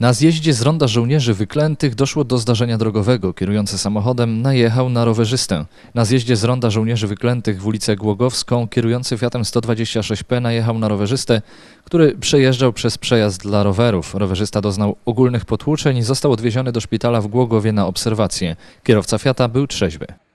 Na zjeździe z ronda żołnierzy wyklętych doszło do zdarzenia drogowego. Kierujący samochodem najechał na rowerzystę. Na zjeździe z ronda żołnierzy wyklętych w ulicę Głogowską kierujący Fiatem 126P najechał na rowerzystę, który przejeżdżał przez przejazd dla rowerów. Rowerzysta doznał ogólnych potłuczeń i został odwieziony do szpitala w Głogowie na obserwację. Kierowca Fiata był trzeźwy.